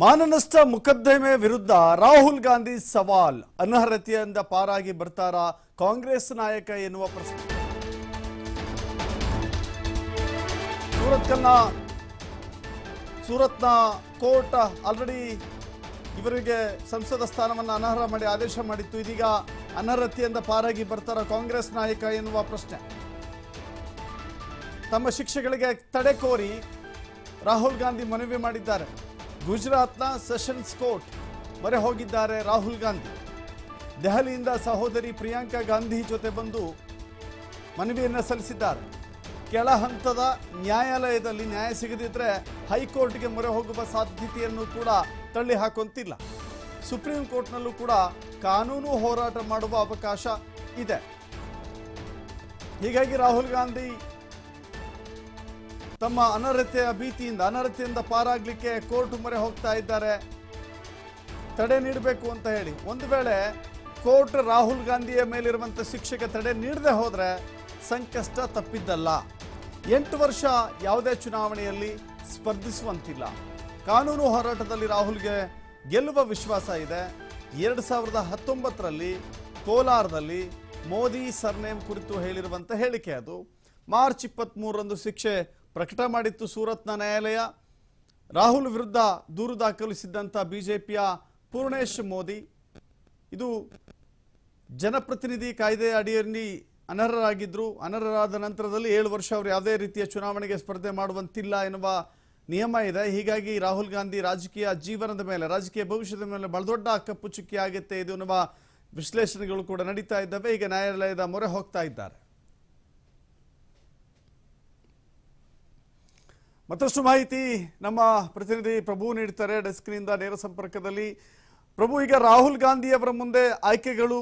ಮಾನನಷ್ಟ ಮೊಕದ್ದಮೆ ವಿರುದ್ಧ ರಾಹುಲ್ ಗಾಂಧಿ ಸವಾಲ್ ಅನರ್ಹತೆಯಿಂದ ಪಾರಾಗಿ ಬರ್ತಾರ ಕಾಂಗ್ರೆಸ್ ನಾಯಕ ಎನ್ನುವ ಪ್ರಶ್ನೆ ಸೂರತ್ನ ಸೂರತ್ನ ಕೋರ್ಟ್ ಆಲ್ರೆಡಿ ಇವರಿಗೆ ಸಂಸದ ಸ್ಥಾನವನ್ನು ಅನರ್ಹ ಮಾಡಿ ಆದೇಶ ಮಾಡಿತ್ತು ಇದೀಗ ಅನರ್ಹತೆಯಿಂದ ಪಾರಾಗಿ ಬರ್ತಾರ ಕಾಂಗ್ರೆಸ್ ನಾಯಕ ಎನ್ನುವ ಪ್ರಶ್ನೆ ತಮ್ಮ ಶಿಕ್ಷೆಗಳಿಗೆ ತಡೆ ಕೋರಿ ರಾಹುಲ್ ಗಾಂಧಿ ಮನವಿ ಮಾಡಿದ್ದಾರೆ ಗುಜರಾತ್ನ ಸೆಷನ್ಸ್ ಕೋರ್ಟ್ ಮೊರೆ ಹೋಗಿದ್ದಾರೆ ರಾಹುಲ್ ಗಾಂಧಿ ದೆಹಲಿಯಿಂದ ಸಹೋದರಿ ಪ್ರಿಯಾಂಕಾ ಗಾಂಧಿ ಜೊತೆ ಬಂದು ಮನವಿಯನ್ನು ಸಲ್ಲಿಸಿದ್ದಾರೆ ಕೆಳ ಹಂತದ ನ್ಯಾಯಾಲಯದಲ್ಲಿ ನ್ಯಾಯ ಸಿಗದಿದ್ದರೆ ಹೈಕೋರ್ಟ್ಗೆ ಮೊರೆ ಹೋಗುವ ಸಾಧ್ಯತೆಯನ್ನು ಕೂಡ ತಳ್ಳಿ ಹಾಕುವಂತಿಲ್ಲ ಸುಪ್ರೀಂ ಕೋರ್ಟ್ನಲ್ಲೂ ಕೂಡ ಕಾನೂನು ಹೋರಾಟ ಮಾಡುವ ಅವಕಾಶ ಇದೆ ಹೀಗಾಗಿ ರಾಹುಲ್ ಗಾಂಧಿ ತಮ್ಮ ಅನರ್ಹತೆಯ ಭೀತಿಯಿಂದ ಅನರ್ಹತೆಯಿಂದ ಪಾರಾಗಲಿಕ್ಕೆ ಕೋರ್ಟ್ ಮೊರೆ ಹೋಗ್ತಾ ಇದ್ದಾರೆ ತಡೆ ನೀಡಬೇಕು ಅಂತ ಹೇಳಿ ಒಂದು ವೇಳೆ ಕೋರ್ಟ್ ರಾಹುಲ್ ಗಾಂಧಿಯ ಮೇಲಿರುವಂಥ ಶಿಕ್ಷೆಗೆ ತಡೆ ನೀಡದೆ ಹೋದರೆ ಸಂಕಷ್ಟ ತಪ್ಪಿದ್ದಲ್ಲ ಎಂಟು ವರ್ಷ ಯಾವುದೇ ಚುನಾವಣೆಯಲ್ಲಿ ಸ್ಪರ್ಧಿಸುವಂತಿಲ್ಲ ಕಾನೂನು ಹೋರಾಟದಲ್ಲಿ ರಾಹುಲ್ಗೆ ಗೆಲ್ಲುವ ವಿಶ್ವಾಸ ಇದೆ ಎರಡು ಸಾವಿರದ ಹತ್ತೊಂಬತ್ತರಲ್ಲಿ ಕೋಲಾರದಲ್ಲಿ ಮೋದಿ ಸರ್ನೇಮ್ ಕುರಿತು ಹೇಳಿರುವಂಥ ಹೇಳಿಕೆ ಅದು ಮಾರ್ಚ್ ಮೂರರಂದು ಶಿಕ್ಷೆ ಪ್ರಕಟ ಮಾಡಿತ್ತು ಸೂರತ್ನ ನ್ಯಾಯಾಲಯ ರಾಹುಲ್ ವಿರುದ್ಧ ದೂರು ದಾಖಲಿಸಿದ್ದಂಥ ಬಿಜೆಪಿಯ ಪೂರ್ಣೇಶ್ ಮೋದಿ ಇದು ಜನಪ್ರತಿನಿಧಿ ಕಾಯ್ದೆ ಅಡಿಯಲ್ಲಿ ಅನರ್ಹರಾಗಿದ್ದರು ಅನರ್ಹರಾದ ನಂತರದಲ್ಲಿ ಏಳು ವರ್ಷ ಅವರು ಯಾವುದೇ ರೀತಿಯ ಚುನಾವಣೆಗೆ ಸ್ಪರ್ಧೆ ಮಾಡುವಂತಿಲ್ಲ ಎನ್ನುವ ನಿಯಮ ಇದೆ ಹೀಗಾಗಿ ರಾಹುಲ್ ಗಾಂಧಿ ರಾಜಕೀಯ ಜೀವನದ ಮೇಲೆ ರಾಜಕೀಯ ಭವಿಷ್ಯದ ಮೇಲೆ ಬಹಳ ದೊಡ್ಡ ಕಪ್ಪು ಚುಕ್ಕಿ ಆಗುತ್ತೆ ಇದು ಎನ್ನುವ ವಿಶ್ಲೇಷಣೆಗಳು ಕೂಡ ನಡೀತಾ ಇದ್ದಾವೆ ಈಗ ನ್ಯಾಯಾಲಯದ ಮೊರೆ ಹೋಗ್ತಾ ಇದ್ದಾರೆ ಮತ್ತಷ್ಟು ಮಾಹಿತಿ ನಮ್ಮ ಪ್ರತಿನಿಧಿ ಪ್ರಭು ನೀಡ್ತಾರೆ ಡೆಸ್ಕ್ನಿಂದ ನೇರ ಸಂಪರ್ಕದಲ್ಲಿ ಪ್ರಭು ಈಗ ರಾಹುಲ್ ಗಾಂಧಿ ಅವರ ಮುಂದೆ ಆಯ್ಕೆಗಳು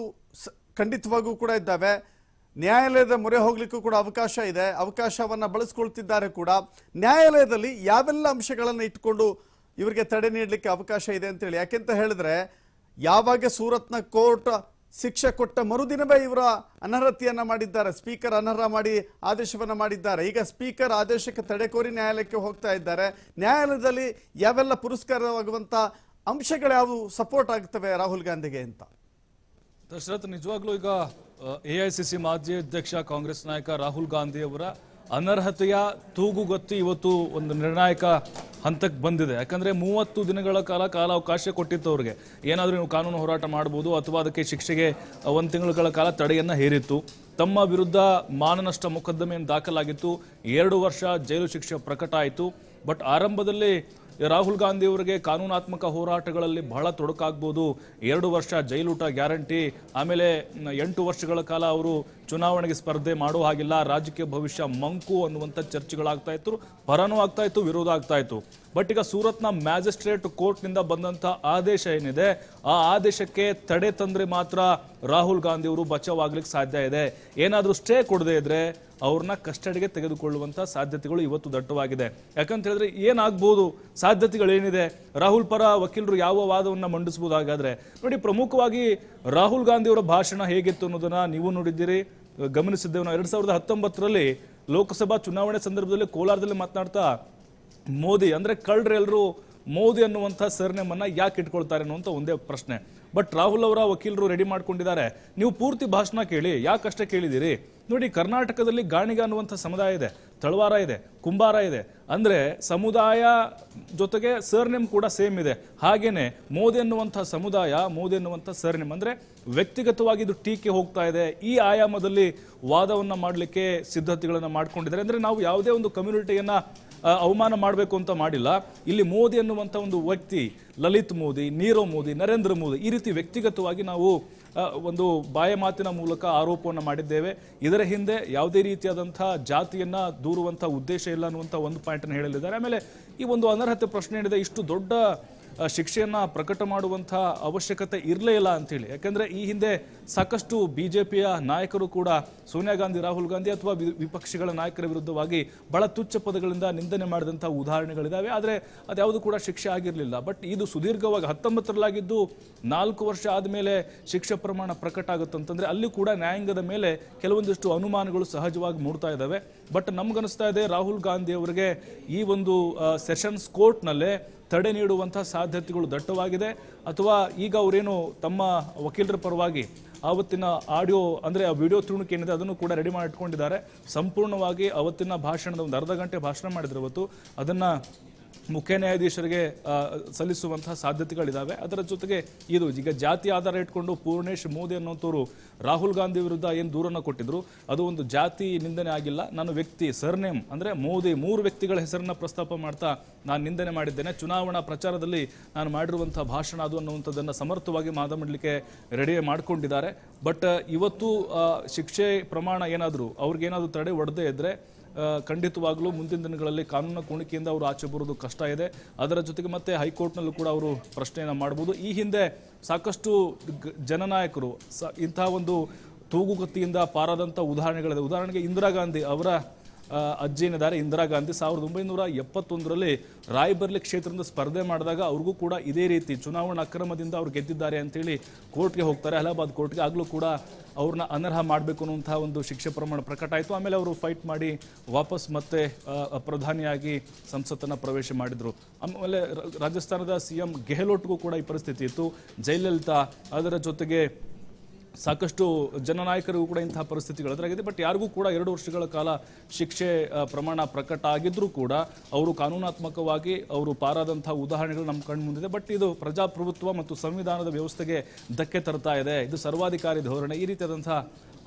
ಖಂಡಿತವಾಗೂ ಕೂಡ ಇದ್ದಾವೆ ನ್ಯಾಯಾಲಯದ ಮೊರೆ ಹೋಗ್ಲಿಕ್ಕೂ ಕೂಡ ಅವಕಾಶ ಇದೆ ಅವಕಾಶವನ್ನು ಬಳಸ್ಕೊಳ್ತಿದ್ದಾರೆ ಕೂಡ ನ್ಯಾಯಾಲಯದಲ್ಲಿ ಯಾವೆಲ್ಲ ಅಂಶಗಳನ್ನು ಇಟ್ಕೊಂಡು ಇವರಿಗೆ ತಡೆ ನೀಡಲಿಕ್ಕೆ ಅವಕಾಶ ಇದೆ ಅಂತೇಳಿ ಯಾಕೆಂತ ಹೇಳಿದ್ರೆ ಯಾವಾಗ ಸೂರತ್ನ ಕೋರ್ಟ್ ಶಿಕ್ಷೆ ಕೊಟ್ಟ ಮರುದಿನವೇ ಇವರ ಅನರ್ಹತೆಯನ್ನು ಮಾಡಿದ್ದಾರೆ ಸ್ಪೀಕರ್ ಅನರ್ಹ ಮಾಡಿ ಆದೇಶವನ್ನು ಮಾಡಿದ್ದಾರೆ ಈಗ ಸ್ಪೀಕರ್ ಆದೇಶಕ್ಕೆ ತಡೆ ಕೋರಿ ನ್ಯಾಯಾಲಯಕ್ಕೆ ಹೋಗ್ತಾ ಇದ್ದಾರೆ ನ್ಯಾಯಾಲಯದಲ್ಲಿ ಯಾವೆಲ್ಲ ಪುರಸ್ಕಾರವಾಗುವಂತ ಅಂಶಗಳ್ಯಾವು ಸಪೋರ್ಟ್ ಆಗ್ತವೆ ರಾಹುಲ್ ಗಾಂಧಿಗೆ ಅಂತ ದಶರಥ್ ನಿಜವಾಗ್ಲೂ ಈಗ ಎ ಐ ಸಿ ಸಿ ಮಾಜಿ ಅಧ್ಯಕ್ಷ ಕಾಂಗ್ರೆಸ್ ನಾಯಕ ರಾಹುಲ್ ಗಾಂಧಿ ಅವರ ಅನರ್ಹತೆಯ ತೂಗುಗತ್ತಿ ಇವತ್ತು ಒಂದು ನಿರ್ಣಾಯಕ ಹಂತಕ್ಕೆ ಬಂದಿದೆ ಯಾಕಂದರೆ ಮೂವತ್ತು ದಿನಗಳ ಕಾಲ ಕಾಲಾವಕಾಶ ಕೊಟ್ಟಿತ್ತು ಅವ್ರಿಗೆ ಏನಾದರೂ ನೀವು ಕಾನೂನು ಹೋರಾಟ ಮಾಡ್ಬೋದು ಅಥವಾ ಅದಕ್ಕೆ ಶಿಕ್ಷೆಗೆ ಒಂದು ತಿಂಗಳುಗಳ ಕಾಲ ತಡೆಯನ್ನು ಹೇರಿತ್ತು ತಮ್ಮ ವಿರುದ್ಧ ಮಾನನಷ್ಟ ಮೊಕದ್ದಮೆಯನ್ನು ದಾಖಲಾಗಿತ್ತು ಎರಡು ವರ್ಷ ಜೈಲು ಶಿಕ್ಷೆ ಪ್ರಕಟ ಆಯಿತು ಬಟ್ ಆರಂಭದಲ್ಲಿ ರಾಹುಲ್ ಗಾಂಧಿ ಅವರಿಗೆ ಕಾನೂನಾತ್ಮಕ ಹೋರಾಟಗಳಲ್ಲಿ ಬಹಳ ತೊಡಕಾಗ್ಬೋದು ಎರಡು ವರ್ಷ ಜೈಲೂಟ ಗ್ಯಾರಂಟಿ ಆಮೇಲೆ ಎಂಟು ವರ್ಷಗಳ ಕಾಲ ಅವರು ಚುನಾವಣೆಗೆ ಸ್ಪರ್ಧೆ ಮಾಡೋ ಹಾಗಿಲ್ಲ ರಾಜಕೀಯ ಭವಿಷ್ಯ ಮಂಕು ಅನ್ನುವಂಥ ಚರ್ಚೆಗಳಾಗ್ತಾ ಇತ್ತು ಪರನೂ ಆಗ್ತಾ ಇತ್ತು ವಿರೋಧ ಆಗ್ತಾ ಇತ್ತು ಬಟ್ ಈಗ ಸೂರತ್ನ ಮ್ಯಾಜಿಸ್ಟ್ರೇಟ್ ಕೋರ್ಟ್ನಿಂದ ಬಂದಂಥ ಆದೇಶ ಏನಿದೆ ಆ ಆದೇಶಕ್ಕೆ ತಡೆ ತಂದರೆ ಮಾತ್ರ ರಾಹುಲ್ ಗಾಂಧಿ ಅವರು ಬಚಾವ್ ಆಗ್ಲಿಕ್ಕೆ ಸಾಧ್ಯ ಇದೆ ಏನಾದರೂ ಸ್ಟೇ ಕೊಡದೇ ಇದ್ರೆ ಅವ್ರನ್ನ ಕಸ್ಟಡಿಗೆ ತೆಗೆದುಕೊಳ್ಳುವಂಥ ಸಾಧ್ಯತೆಗಳು ಇವತ್ತು ದಟ್ಟವಾಗಿದೆ ಯಾಕಂತ ಹೇಳಿದ್ರೆ ಏನಾಗ್ಬೋದು ಸಾಧ್ಯತೆಗಳೇನಿದೆ ರಾಹುಲ್ ಪರ ವಕೀಲರು ಯಾವ ವಾದವನ್ನು ಮಂಡಿಸಬಹುದು ಹಾಗಾದ್ರೆ ನೋಡಿ ಪ್ರಮುಖವಾಗಿ ರಾಹುಲ್ ಗಾಂಧಿ ಅವರ ಭಾಷಣ ಹೇಗಿತ್ತು ಅನ್ನೋದನ್ನು ನೀವು ನೋಡಿದ್ದೀರಿ ಗಮನಿಸಿದ್ದೇವೆ ನಾವು ಎರಡು ಸಾವಿರದ ಹತ್ತೊಂಬತ್ತರಲ್ಲಿ ಲೋಕಸಭಾ ಚುನಾವಣೆ ಸಂದರ್ಭದಲ್ಲಿ ಕೋಲಾರದಲ್ಲಿ ಮಾತನಾಡ್ತಾ ಮೋದಿ ಅಂದರೆ ಎಲ್ಲರೂ ಮೋದಿ ಅನ್ನುವಂಥ ಸರ್ನೇಮನ್ನು ಯಾಕೆ ಇಟ್ಕೊಳ್ತಾರೆ ಅನ್ನುವಂಥ ಒಂದೇ ಪ್ರಶ್ನೆ ಬಟ್ ರಾಹುಲ್ ಅವರ ವಕೀಲರು ರೆಡಿ ಮಾಡ್ಕೊಂಡಿದ್ದಾರೆ ನೀವು ಪೂರ್ತಿ ಭಾಷಣ ಕೇಳಿ ಯಾಕಷ್ಟೇ ಕೇಳಿದ್ದೀರಿ ನೋಡಿ ಕರ್ನಾಟಕದಲ್ಲಿ ಗಾಣಿಗ ಅನ್ನುವಂಥ ಸಮುದಾಯ ಇದೆ ತಳವಾರ ಇದೆ ಕುಂಬಾರ ಇದೆ ಅಂದರೆ ಸಮುದಾಯ ಜೊತೆಗೆ ಸರ್ನೇಮ್ ಕೂಡ ಸೇಮ್ ಇದೆ ಹಾಗೇನೆ ಮೋದಿ ಎನ್ನುವಂಥ ಸಮುದಾಯ ಮೋದಿ ಎನ್ನುವಂಥ ಸರ್ನೇಮ್ ಅಂದರೆ ವ್ಯಕ್ತಿಗತವಾಗಿ ಇದು ಟೀಕೆ ಹೋಗ್ತಾ ಇದೆ ಈ ಆಯಾಮದಲ್ಲಿ ವಾದವನ್ನು ಮಾಡಲಿಕ್ಕೆ ಸಿದ್ಧತೆಗಳನ್ನು ಮಾಡಿಕೊಂಡಿದ್ದಾರೆ ಅಂದರೆ ನಾವು ಯಾವುದೇ ಒಂದು ಕಮ್ಯುನಿಟಿಯನ್ನು ಅವಮಾನ ಮಾಡಬೇಕು ಅಂತ ಮಾಡಿಲ್ಲ ಇಲ್ಲಿ ಮೋದಿ ಅನ್ನುವಂಥ ಒಂದು ವ್ಯಕ್ತಿ ಲಲಿತ್ ಮೋದಿ ನೀರವ್ ಮೋದಿ ನರೇಂದ್ರ ಮೋದಿ ಈ ರೀತಿ ವ್ಯಕ್ತಿಗತವಾಗಿ ನಾವು ಒಂದು ಬಾಯ ಮಾತಿನ ಮೂಲಕ ಆರೋಪವನ್ನು ಮಾಡಿದ್ದೇವೆ ಇದರ ಹಿಂದೆ ಯಾವುದೇ ರೀತಿಯಾದಂಥ ಜಾತಿಯನ್ನು ದೂರುವಂಥ ಉದ್ದೇಶ ಇಲ್ಲ ಅನ್ನುವಂಥ ಒಂದು ಪಾಯಿಂಟನ್ನು ಹೇಳಲಿದ್ದಾರೆ ಆಮೇಲೆ ಈ ಒಂದು ಅನರ್ಹತೆ ಪ್ರಶ್ನೆ ಹೇಳಿದೆ ಇಷ್ಟು ದೊಡ್ಡ ಶಿಕ್ಷೆಯನ್ನು ಪ್ರಕಟ ಮಾಡುವಂಥ ಅವಶ್ಯಕತೆ ಇರಲೇ ಇಲ್ಲ ಅಂಥೇಳಿ ಯಾಕೆಂದರೆ ಈ ಹಿಂದೆ ಸಾಕಷ್ಟು ಬಿ ಜೆ ಪಿಯ ನಾಯಕರು ಕೂಡ ಸೋನಿಯಾ ಗಾಂಧಿ ರಾಹುಲ್ ಗಾಂಧಿ ಅಥವಾ ವಿಪಕ್ಷಗಳ ನಾಯಕರ ವಿರುದ್ಧವಾಗಿ ಬಹಳ ತುಚ್ಛ ಪದಗಳಿಂದ ನಿಂದನೆ ಮಾಡಿದಂಥ ಉದಾಹರಣೆಗಳಿದ್ದಾವೆ ಆದರೆ ಅದ್ಯಾವುದು ಕೂಡ ಶಿಕ್ಷೆ ಆಗಿರಲಿಲ್ಲ ಬಟ್ ಇದು ಸುದೀರ್ಘವಾಗಿ ಹತ್ತೊಂಬತ್ತರಲ್ಲಾಗಿದ್ದು ನಾಲ್ಕು ವರ್ಷ ಆದಮೇಲೆ ಶಿಕ್ಷೆ ಪ್ರಮಾಣ ಪ್ರಕಟ ಆಗುತ್ತಂತಂದರೆ ಅಲ್ಲಿ ಕೂಡ ನ್ಯಾಯಾಂಗದ ಮೇಲೆ ಕೆಲವೊಂದಿಷ್ಟು ಅನುಮಾನಗಳು ಸಹಜವಾಗಿ ಮೂಡ್ತಾ ಇದ್ದಾವೆ ಬಟ್ ನಮ್ಗನಿಸ್ತಾ ಇದೆ ರಾಹುಲ್ ಗಾಂಧಿ ಅವರಿಗೆ ಈ ಒಂದು ಸೆಷನ್ಸ್ ಕೋರ್ಟ್ನಲ್ಲೇ ತಡೆ ನೀಡುವಂಥ ಸಾಧ್ಯತೆಗಳು ದಟ್ಟವಾಗಿದೆ ಅಥವಾ ಈಗ ಅವರೇನು ತಮ್ಮ ವಕೀಲರ ಪರವಾಗಿ ಆವತ್ತಿನ ಆಡಿಯೋ ಅಂದರೆ ಆ ವಿಡಿಯೋ ತುಣುಕು ಏನಿದೆ ಅದನ್ನು ಕೂಡ ರೆಡಿ ಮಾಡಿಟ್ಕೊಂಡಿದ್ದಾರೆ ಸಂಪೂರ್ಣವಾಗಿ ಅವತ್ತಿನ ಭಾಷಣದ ಒಂದು ಅರ್ಧ ಗಂಟೆ ಭಾಷಣ ಮಾಡಿದ್ರು ಅವತ್ತು ಅದನ್ನು ಮುಖ್ಯ ನ್ಯಾಯಾಧೀಶರಿಗೆ ಸಲ್ಲಿಸುವಂತಹ ಸಾಧ್ಯತೆಗಳಿದ್ದಾವೆ ಅದರ ಜೊತೆಗೆ ಇದು ಈಗ ಜಾತಿ ಆಧಾರ ಇಟ್ಕೊಂಡು ಪೂರ್ಣೇಶ್ ಮೋದಿ ಅನ್ನೋಂಥವ್ರು ರಾಹುಲ್ ಗಾಂಧಿ ವಿರುದ್ಧ ಏನು ದೂರನ್ನು ಕೊಟ್ಟಿದ್ರು ಅದು ಒಂದು ಜಾತಿ ನಿಂದನೆ ಆಗಿಲ್ಲ ನಾನು ವ್ಯಕ್ತಿ ಸರ್ನೇಮ್ ಅಂದರೆ ಮೋದಿ ಮೂರು ವ್ಯಕ್ತಿಗಳ ಹೆಸರನ್ನು ಪ್ರಸ್ತಾಪ ಮಾಡ್ತಾ ನಾನು ನಿಂದನೆ ಮಾಡಿದ್ದೇನೆ ಚುನಾವಣಾ ಪ್ರಚಾರದಲ್ಲಿ ನಾನು ಮಾಡಿರುವಂಥ ಭಾಷಣ ಅದು ಅನ್ನುವಂಥದ್ದನ್ನು ಸಮರ್ಥವಾಗಿ ಮಾತಾಡಲಿಕ್ಕೆ ರೆಡಿ ಮಾಡಿಕೊಂಡಿದ್ದಾರೆ ಬಟ್ ಇವತ್ತು ಶಿಕ್ಷೆ ಪ್ರಮಾಣ ಏನಾದರೂ ಅವ್ರಿಗೇನಾದರೂ ತಡೆ ಒಡೆದೇ ಇದ್ದರೆ ಖಂಡಿತವಾಗಲೂ ಮುಂದಿನ ದಿನಗಳಲ್ಲಿ ಕಾನೂನು ಕೋಣಿಕೆಯಿಂದ ಅವರು ಆಚೆ ಬರೋದು ಕಷ್ಟ ಇದೆ ಅದರ ಜೊತೆಗೆ ಮತ್ತೆ ಹೈಕೋರ್ಟ್ನಲ್ಲೂ ಕೂಡ ಅವರು ಪ್ರಶ್ನೆಯನ್ನು ಮಾಡ್ಬೋದು ಈ ಹಿಂದೆ ಸಾಕಷ್ಟು ಜನನಾಯಕರು ಸ ಇಂತಹ ಒಂದು ತೂಗುಗತ್ತಿಯಿಂದ ಪಾರಾದಂಥ ಉದಾಹರಣೆಗಳಿದೆ ಉದಾಹರಣೆಗೆ ಇಂದಿರಾ ಗಾಂಧಿ ಅವರ ಅಜ್ಜಿ ಏನಿದ್ದಾರೆ ಇಂದಿರಾ ಗಾಂಧಿ ಸಾವಿರದ ಒಂಬೈನೂರ ಎಪ್ಪತ್ತೊಂದರಲ್ಲಿ ರಾಯ್ಬರ್ಲಿ ಕ್ಷೇತ್ರದಿಂದ ಸ್ಪರ್ಧೆ ಮಾಡಿದಾಗ ಅವ್ರಿಗೂ ಕೂಡ ಇದೇ ರೀತಿ ಚುನಾವಣಾ ಅಕ್ರಮದಿಂದ ಅವ್ರು ಗೆದ್ದಿದ್ದಾರೆ ಅಂತೇಳಿ ಕೋರ್ಟ್ಗೆ ಹೋಗ್ತಾರೆ ಅಲಹಾಬಾದ್ ಕೋರ್ಟ್ಗೆ ಆಗಲೂ ಕೂಡ ಅವ್ರನ್ನ ಅನರ್ಹ ಮಾಡಬೇಕು ಅನ್ನುವಂಥ ಒಂದು ಶಿಕ್ಷೆ ಪ್ರಮಾಣ ಪ್ರಕಟ ಆಯಿತು ಆಮೇಲೆ ಅವರು ಫೈಟ್ ಮಾಡಿ ವಾಪಸ್ ಮತ್ತೆ ಪ್ರಧಾನಿಯಾಗಿ ಸಂಸತ್ತನ್ನು ಪ್ರವೇಶ ಮಾಡಿದರು ಆಮೇಲೆ ರಾಜಸ್ಥಾನದ ಸಿ ಎಂ ಗೆಹ್ಲೋಟ್ಗೂ ಕೂಡ ಈ ಪರಿಸ್ಥಿತಿ ಇತ್ತು ಜಯಲಲಿತಾ ಅದರ ಜೊತೆಗೆ ಸಾಕಷ್ಟು ಜನನಾಯಕರಿಗೂ ಕೂಡ ಇಂತಹ ಪರಿಸ್ಥಿತಿಗಳು ಎದುರಾಗಿದೆ ಬಟ್ ಯಾರಿಗೂ ಕೂಡ ಎರಡು ವರ್ಷಗಳ ಕಾಲ ಶಿಕ್ಷೆ ಪ್ರಮಾಣ ಪ್ರಕಟ ಆಗಿದ್ರೂ ಕೂಡ ಅವರು ಕಾನೂನಾತ್ಮಕವಾಗಿ ಅವರು ಪಾರಾದಂತಹ ಉದಾಹರಣೆಗಳು ನಮ್ಮ ಮುಂದಿದೆ ಬಟ್ ಇದು ಪ್ರಜಾಪ್ರಭುತ್ವ ಮತ್ತು ಸಂವಿಧಾನದ ವ್ಯವಸ್ಥೆಗೆ ಧಕ್ಕೆ ತರ್ತಾ ಇದೆ ಇದು ಸರ್ವಾಧಿಕಾರಿ ಧೋರಣೆ ಈ ರೀತಿಯಾದಂತಹ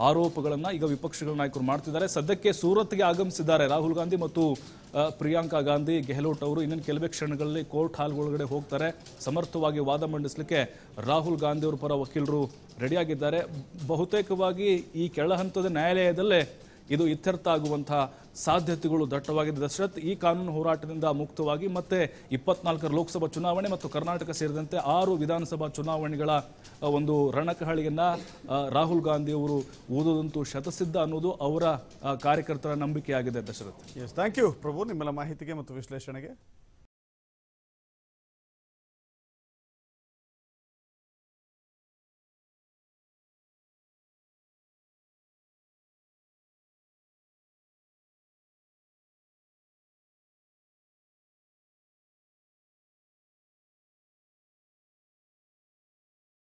ಆರೋಪಗಳನ್ನು ಈಗ ವಿಪಕ್ಷಗಳ ನಾಯಕರು ಮಾಡ್ತಿದ್ದಾರೆ ಸದ್ಯಕ್ಕೆ ಸೂರತ್ಗೆ ಆಗಮಿಸಿದ್ದಾರೆ ರಾಹುಲ್ ಗಾಂಧಿ ಮತ್ತು ಪ್ರಿಯಾಂಕಾ ಗಾಂಧಿ ಗೆಹ್ಲೋಟ್ ಅವರು ಇನ್ನೇನು ಕೆಲವೇ ಕ್ಷಣಗಳಲ್ಲಿ ಕೋರ್ಟ್ ಹಾಲ್ ಒಳಗಡೆ ಹೋಗ್ತಾರೆ ಸಮರ್ಥವಾಗಿ ವಾದ ಮಂಡಿಸಲಿಕ್ಕೆ ರಾಹುಲ್ ಗಾಂಧಿ ಅವರ ಪರ ವಕೀಲರು ರೆಡಿಯಾಗಿದ್ದಾರೆ ಬಹುತೇಕವಾಗಿ ಈ ಕೆಳ ಹಂತದ ನ್ಯಾಯಾಲಯದಲ್ಲೇ ಇದು ಇತ್ಯರ್ಥ ಆಗುವಂತಹ ಸಾಧ್ಯತೆಗಳು ದಟ್ಟವಾಗಿದೆ ದಶರಥ್ ಈ ಕಾನೂನು ಹೋರಾಟದಿಂದ ಮುಕ್ತವಾಗಿ ಮತ್ತೆ ಇಪ್ಪತ್ನಾಲ್ಕರ ಲೋಕಸಭಾ ಚುನಾವಣೆ ಮತ್ತು ಕರ್ನಾಟಕ ಸೇರಿದಂತೆ ಆರು ವಿಧಾನಸಭಾ ಚುನಾವಣೆಗಳ ಒಂದು ರಣಕಹಳಿಯನ್ನ ರಾಹುಲ್ ಗಾಂಧಿ ಅವರು ಓದೋದಂತೂ ಶತಸಿದ್ಧ ಅನ್ನೋದು ಅವರ ಕಾರ್ಯಕರ್ತರ ನಂಬಿಕೆಯಾಗಿದೆ ದಶರಥ್ ಥ್ಯಾಂಕ್ ಯು ಪ್ರಭು ನಿಮ್ಮೆಲ್ಲ ಮಾಹಿತಿಗೆ ಮತ್ತು ವಿಶ್ಲೇಷಣೆಗೆ